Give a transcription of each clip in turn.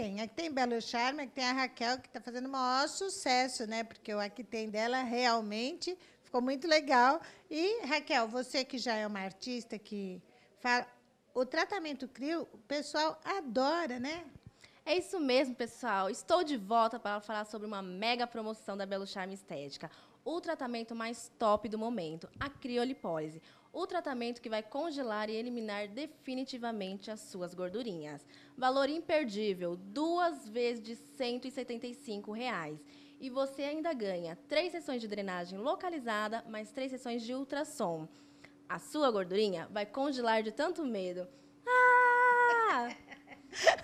tem. Aqui tem Belo Charme, aqui tem a Raquel, que está fazendo o maior sucesso, né? Porque o aqui tem dela realmente ficou muito legal. E, Raquel, você que já é uma artista que fala. O tratamento CRIO, o pessoal adora, né? É isso mesmo, pessoal. Estou de volta para falar sobre uma mega promoção da Belo Charme Estética o tratamento mais top do momento, a criolipólise. O tratamento que vai congelar e eliminar definitivamente as suas gordurinhas. Valor imperdível, duas vezes de R$ 175. Reais. E você ainda ganha três sessões de drenagem localizada, mais três sessões de ultrassom. A sua gordurinha vai congelar de tanto medo. Ah!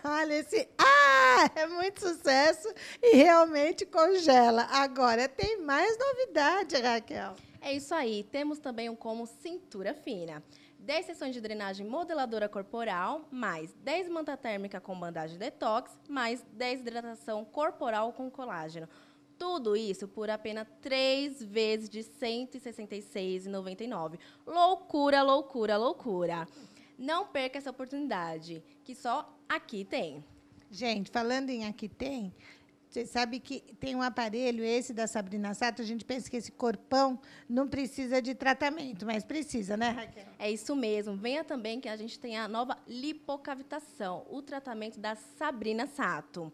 Olha, esse ah! É muito sucesso e realmente congela. Agora, tem mais novidade, Raquel. É isso aí. Temos também um como cintura fina. 10 sessões de drenagem modeladora corporal, mais 10 manta térmica com bandagem detox, mais 10 hidratação corporal com colágeno. Tudo isso por apenas 3 vezes de R$ 166,99. Loucura, loucura, loucura. Não perca essa oportunidade, que só aqui tem. Gente, falando em aqui tem, você sabe que tem um aparelho, esse da Sabrina Sato, a gente pensa que esse corpão não precisa de tratamento, mas precisa, né, Raquel? É isso mesmo. Venha também que a gente tem a nova lipocavitação, o tratamento da Sabrina Sato.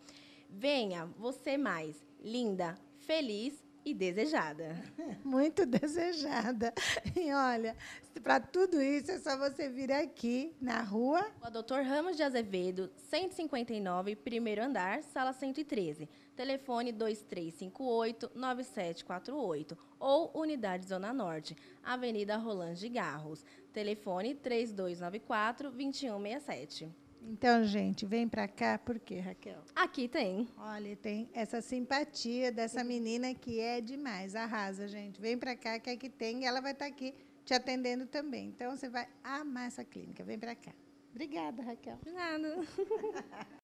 Venha, você mais linda, feliz e desejada. Muito desejada. E olha, para tudo isso é só você vir aqui na rua. O Dr. Ramos de Azevedo, 159, primeiro andar, sala 113. Telefone 2358-9748 ou Unidade Zona Norte, Avenida Roland de Garros. Telefone 3294-2167. Então, gente, vem para cá, por quê, Raquel? Aqui tem. Olha, tem essa simpatia dessa menina que é demais, arrasa, gente. Vem para cá, que aqui é tem, e ela vai estar tá aqui te atendendo também. Então, você vai amar essa clínica, vem para cá. Obrigada, Raquel. De nada.